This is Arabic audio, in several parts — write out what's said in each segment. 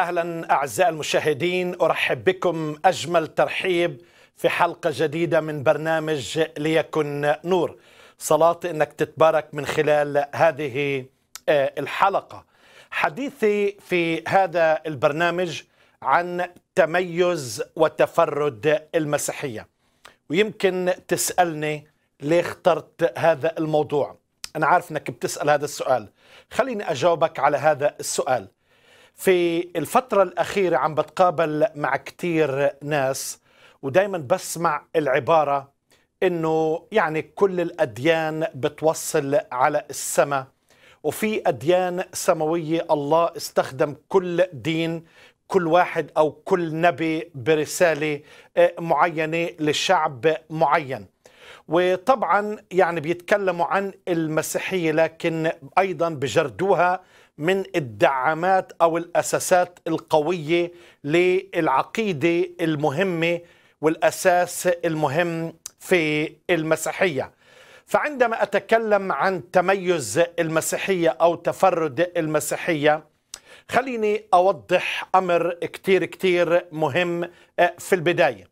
اهلا اعزائي المشاهدين ارحب بكم اجمل ترحيب في حلقه جديده من برنامج ليكن نور صلاتي انك تتبارك من خلال هذه آه، الحلقه حديثي في هذا البرنامج عن تميز وتفرد المسيحيه ويمكن تسالني ليه اخترت هذا الموضوع انا عارف انك بتسال هذا السؤال خليني اجاوبك على هذا السؤال في الفترة الأخيرة عم بتقابل مع كتير ناس ودايما بسمع العبارة إنه يعني كل الأديان بتوصل على السماء وفي أديان سماوية الله استخدم كل دين كل واحد أو كل نبي برسالة آه، معينة لشعب معين وطبعا يعني بيتكلموا عن المسيحية لكن أيضا بجردوها من الدعامات او الاساسات القويه للعقيده المهمه والاساس المهم في المسيحيه. فعندما اتكلم عن تميز المسيحيه او تفرد المسيحيه خليني اوضح امر كتير كتير مهم آه، في البدايه.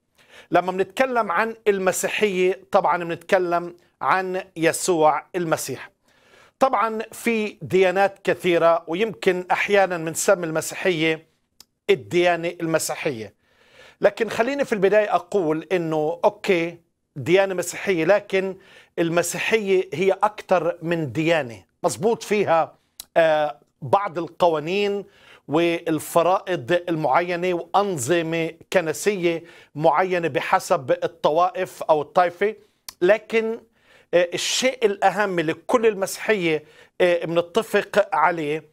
لما بنتكلم عن المسيحيه طبعا بنتكلم عن يسوع المسيح. طبعا في ديانات كثيرة ويمكن أحيانا بنسمي المسيحية الديانة المسيحية لكن خليني في البداية أقول أنه أوكي ديانة مسيحية لكن المسيحية هي أكثر من ديانة مظبوط فيها آه، بعض القوانين والفرائض المعينة وأنظمة كنسية معينة بحسب الطوائف أو الطائفة لكن آه، الشيء الأهم اللي كل المسيحية بنتفق آه، عليه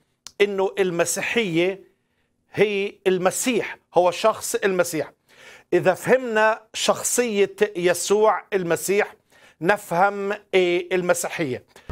أنه المسيحية هي المسيح هو شخص المسيح إذا فهمنا شخصية يسوع المسيح نفهم آه، المسيحية